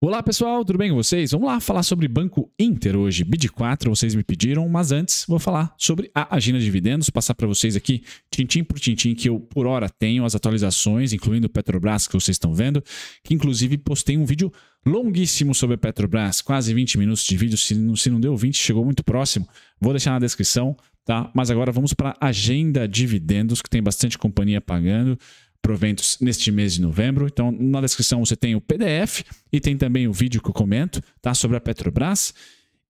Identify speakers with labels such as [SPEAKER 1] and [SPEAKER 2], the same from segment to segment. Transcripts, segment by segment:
[SPEAKER 1] Olá pessoal, tudo bem com vocês? Vamos lá falar sobre Banco Inter hoje, BID4, vocês me pediram, mas antes vou falar sobre a agenda de dividendos, passar para vocês aqui, tintim por tintim, que eu por hora tenho as atualizações, incluindo Petrobras que vocês estão vendo, que inclusive postei um vídeo longuíssimo sobre a Petrobras, quase 20 minutos de vídeo, se não, se não deu 20, chegou muito próximo, vou deixar na descrição, tá? Mas agora vamos para a agenda dividendos, que tem bastante companhia pagando, proventos neste mês de novembro. Então, na descrição você tem o PDF e tem também o vídeo que eu comento, tá? Sobre a Petrobras.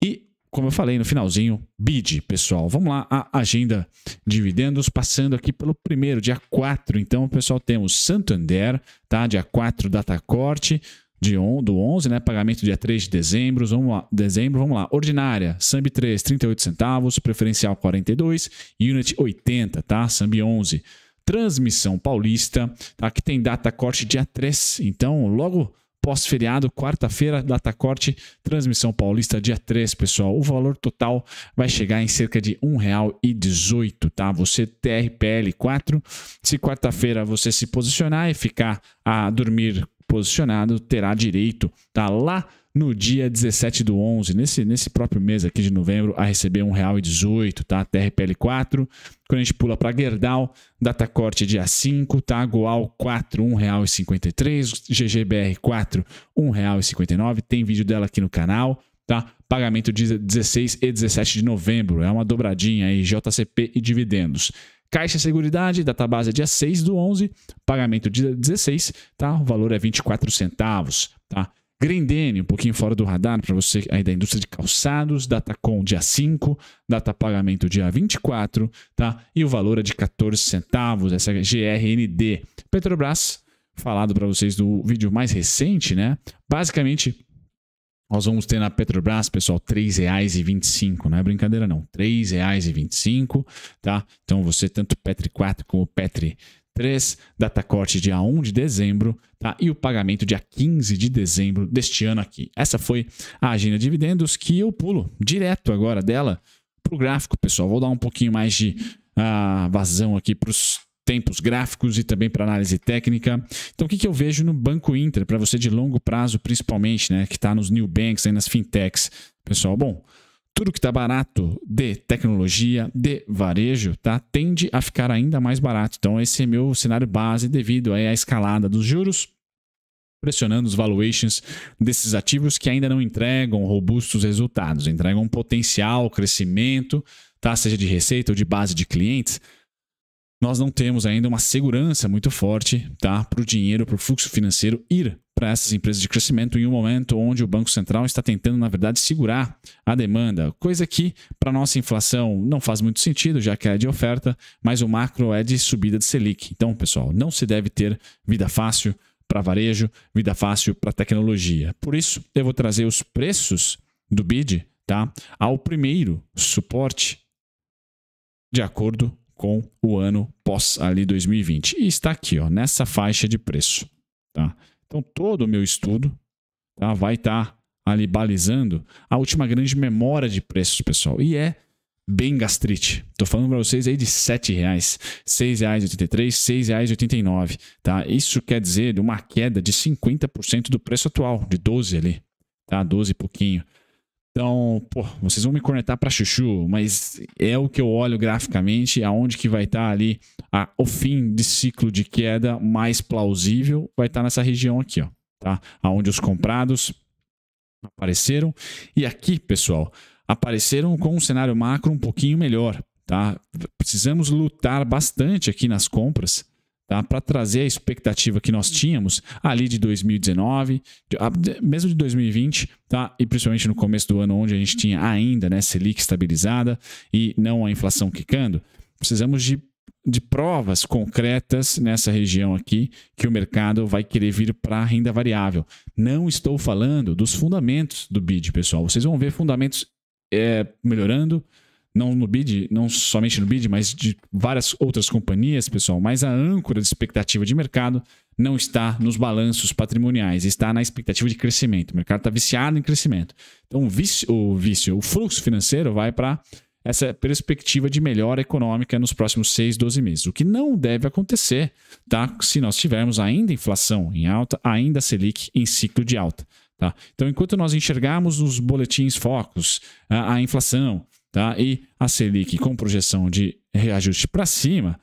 [SPEAKER 1] E, como eu falei no finalzinho, BID, pessoal. Vamos lá, a agenda dividendos, passando aqui pelo primeiro, dia 4. Então, pessoal, temos Santander, tá? Dia 4, data corte. De on, do 11, né? Pagamento dia 3 de dezembro. Vamos lá, dezembro, vamos lá. Ordinária, Samb 3, 38 centavos, preferencial 42, Unit 80, tá? Samb 11 transmissão paulista, tá? que tem data corte dia 3. Então, logo pós-feriado, quarta-feira, data corte, transmissão paulista, dia 3, pessoal. O valor total vai chegar em cerca de R$ 1,18, tá? Você TRPL 4, se quarta-feira você se posicionar e ficar a dormir posicionado terá direito, tá lá no dia 17 do 11, nesse, nesse próprio mês aqui de novembro, a receber R$1,18, tá? TRPL4. Quando a gente pula para Gerdau, data corte dia 5, tá? Goal 4, R$1,53. GGBR 4, R$1,59. Tem vídeo dela aqui no canal, tá? Pagamento dia 16 e 17 de novembro. É uma dobradinha aí, JCP e dividendos. Caixa Seguridade, database é dia 6 do 11, pagamento dia 16, tá? O valor é 24 centavos, tá? Grendene, um pouquinho fora do radar para você aí da indústria de calçados, Datacom dia 5, data pagamento dia 24, tá? E o valor é de 14 centavos, essa é GRND. Petrobras, falado para vocês do vídeo mais recente, né? Basicamente nós vamos ter na Petrobras, pessoal, R$ 3,25, não é brincadeira não, R$ 3,25, tá? Então você, tanto Petri 4 como Petri 3, data corte dia 1 de dezembro, tá? E o pagamento dia 15 de dezembro deste ano aqui. Essa foi a agenda de dividendos que eu pulo direto agora dela pro gráfico, pessoal. Vou dar um pouquinho mais de ah, vazão aqui para os tempos gráficos e também para análise técnica. Então, o que, que eu vejo no Banco Inter, para você de longo prazo, principalmente, né? Que está nos new banks, aí nas fintechs. Pessoal, bom, tudo que está barato de tecnologia, de varejo, tá? tende a ficar ainda mais barato. Então, esse é meu cenário base devido à escalada dos juros, pressionando os valuations desses ativos que ainda não entregam robustos resultados, entregam potencial crescimento, tá? seja de receita ou de base de clientes, nós não temos ainda uma segurança muito forte tá, para o dinheiro, para o fluxo financeiro ir para essas empresas de crescimento em um momento onde o Banco Central está tentando, na verdade, segurar a demanda, coisa que para nossa inflação não faz muito sentido, já que é de oferta, mas o macro é de subida de Selic. Então, pessoal, não se deve ter vida fácil para varejo, vida fácil para tecnologia. Por isso, eu vou trazer os preços do BID tá, ao primeiro suporte de acordo com o ano pós ali 2020. E está aqui, ó, nessa faixa de preço. Tá? Então, todo o meu estudo tá, vai estar tá ali balizando a última grande memória de preços, pessoal. E é bem gastrite. Tô falando para vocês aí de R$ 7,00, R$ 6,83, 6,89, tá? Isso quer dizer uma queda de 50% do preço atual, de 12 ali, tá? 12 e pouquinho. Então, pô, vocês vão me cornetar para chuchu, mas é o que eu olho graficamente, aonde que vai estar tá ali a, o fim de ciclo de queda mais plausível, vai estar tá nessa região aqui, ó, tá? Aonde os comprados apareceram. E aqui, pessoal, apareceram com um cenário macro um pouquinho melhor, tá? Precisamos lutar bastante aqui nas compras tá? para trazer a expectativa que nós tínhamos ali de 2019, de, mesmo de 2020, tá? e principalmente no começo do ano, onde a gente tinha ainda né, Selic estabilizada e não a inflação quicando, precisamos de, de provas concretas nessa região aqui que o mercado vai querer vir para a renda variável. Não estou falando dos fundamentos do BID, pessoal. Vocês vão ver fundamentos é, melhorando, não no bid, não somente no bid, mas de várias outras companhias, pessoal, mas a âncora de expectativa de mercado não está nos balanços patrimoniais, está na expectativa de crescimento. O mercado está viciado em crescimento. Então, o vício, o, vício, o fluxo financeiro vai para essa perspectiva de melhora econômica nos próximos 6, 12 meses, o que não deve acontecer tá? se nós tivermos ainda inflação em alta, ainda Selic em ciclo de alta. Tá? Então, enquanto nós enxergarmos nos boletins focos a, a inflação, Tá? E a Selic com projeção de reajuste para cima,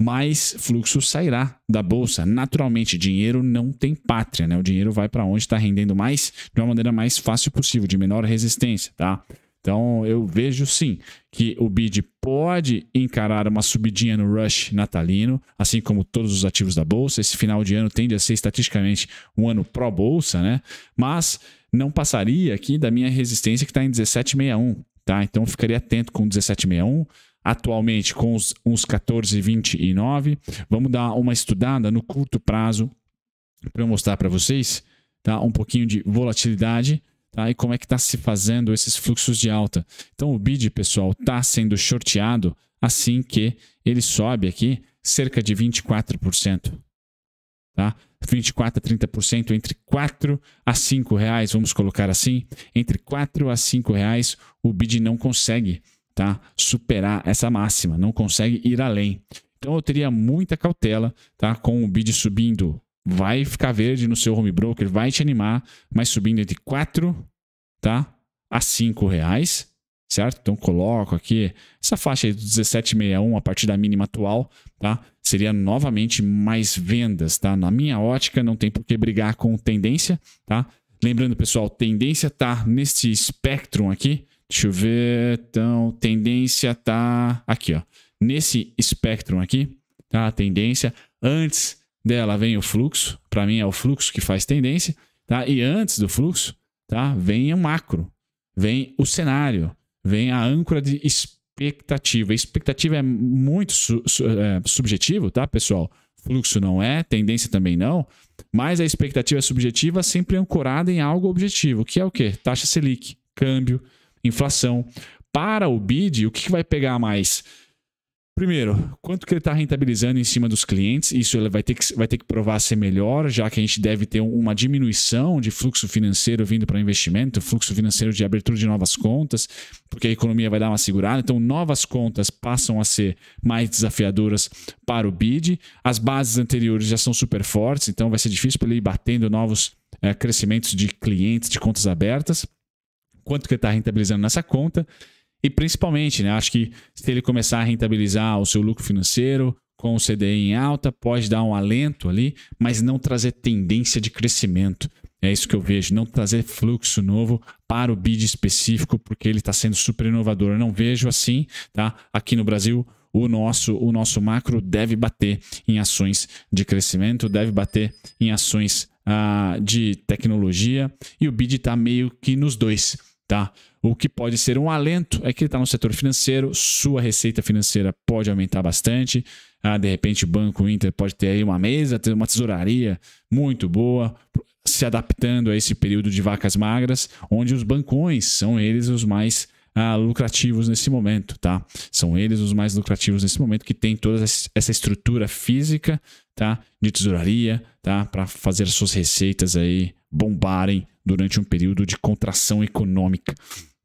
[SPEAKER 1] mais fluxo sairá da bolsa. Naturalmente, dinheiro não tem pátria, né? O dinheiro vai para onde está rendendo mais de uma maneira mais fácil possível, de menor resistência, tá? Então, eu vejo sim que o BID pode encarar uma subidinha no rush natalino, assim como todos os ativos da bolsa. Esse final de ano tende a ser estatisticamente um ano pró-bolsa, né? Mas não passaria aqui da minha resistência que está em 17,61. Tá? Então ficaria atento com 1761, atualmente com os, uns 14,29. Vamos dar uma estudada no curto prazo para eu mostrar para vocês tá? um pouquinho de volatilidade tá? e como é que está se fazendo esses fluxos de alta. Então o BID, pessoal, está sendo shorteado assim que ele sobe aqui cerca de 24%. Tá? 24 a 30%, entre 4 a 5 reais, vamos colocar assim, entre 4 a 5 reais o bid não consegue tá, superar essa máxima, não consegue ir além. Então eu teria muita cautela tá, com o bid subindo, vai ficar verde no seu home broker, vai te animar, mas subindo entre 4 tá, a 5 reais, certo? Então coloco aqui essa faixa aí do 1761 a partir da mínima atual, tá? Seria novamente mais vendas, tá? Na minha ótica não tem por que brigar com tendência, tá? Lembrando, pessoal, tendência tá nesse espectro aqui. Deixa eu ver, então tendência tá aqui, ó. Nesse espectro aqui, tá? A tendência antes dela vem o fluxo, para mim é o fluxo que faz tendência, tá? E antes do fluxo, tá? Vem o macro, vem o cenário, vem a âncora de expectativa. Expectativa é muito su su é, subjetivo, tá, pessoal? Fluxo não é, tendência também não, mas a expectativa subjetiva sempre ancorada em algo objetivo, que é o quê? Taxa Selic, câmbio, inflação. Para o BID, o que vai pegar mais? Primeiro, quanto que ele está rentabilizando em cima dos clientes? Isso ele vai ter, que, vai ter que provar ser melhor, já que a gente deve ter uma diminuição de fluxo financeiro vindo para investimento, fluxo financeiro de abertura de novas contas, porque a economia vai dar uma segurada. Então, novas contas passam a ser mais desafiadoras para o BID. As bases anteriores já são super fortes, então vai ser difícil para ele ir batendo novos é, crescimentos de clientes, de contas abertas. Quanto que ele está rentabilizando nessa conta? E principalmente, né, acho que se ele começar a rentabilizar o seu lucro financeiro com o CDI em alta, pode dar um alento ali, mas não trazer tendência de crescimento. É isso que eu vejo, não trazer fluxo novo para o bid específico, porque ele está sendo super inovador. Eu não vejo assim, tá? Aqui no Brasil, o nosso, o nosso macro deve bater em ações de crescimento, deve bater em ações ah, de tecnologia, e o bid está meio que nos dois Tá? O que pode ser um alento é que ele está no setor financeiro, sua receita financeira pode aumentar bastante. Ah, de repente, o Banco Inter pode ter aí uma mesa, ter uma tesouraria muito boa, se adaptando a esse período de vacas magras, onde os bancões são eles os mais ah, lucrativos nesse momento, tá? São eles os mais lucrativos nesse momento que tem toda essa estrutura física, tá? De tesouraria, tá? Para fazer suas receitas aí bombarem durante um período de contração econômica.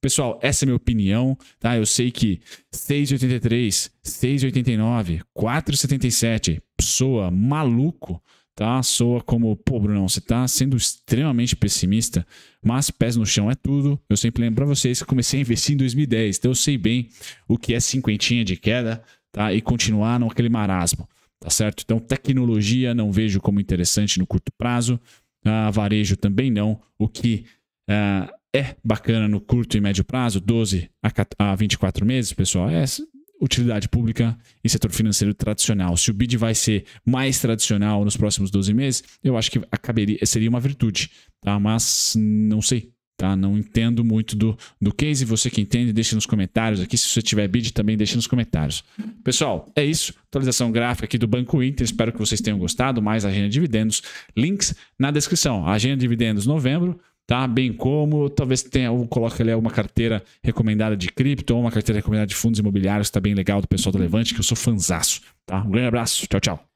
[SPEAKER 1] Pessoal, essa é a minha opinião, tá? Eu sei que 6,83, 6,89, 4,77 soa maluco, tá? Soa como, pô, Brunão, você tá sendo extremamente pessimista, mas pés no chão é tudo. Eu sempre lembro pra vocês que comecei a investir em 2010, então eu sei bem o que é cinquentinha de queda, tá? E continuar naquele marasmo, tá certo? Então, tecnologia não vejo como interessante no curto prazo uh, varejo também não, o que uh, é bacana no curto e médio prazo, 12 a, a 24 meses, pessoal, é utilidade pública e setor financeiro tradicional. Se o BID vai ser mais tradicional nos próximos 12 meses, eu acho que caberia, seria uma virtude, tá? mas não sei, Tá? Não entendo muito do, do case. Você que entende, deixa nos comentários aqui. Se você tiver bid, também deixa nos comentários. Pessoal, é isso. Atualização gráfica aqui do Banco Inter. Espero que vocês tenham gostado. Mais agenda de dividendos. Links na descrição. agenda de dividendos novembro tá? Bem como talvez tenha ou coloque ali uma carteira recomendada de cripto ou uma carteira recomendada de fundos imobiliários, está bem legal do pessoal do Levante, que eu sou fanzaço, tá? Um grande abraço, tchau, tchau.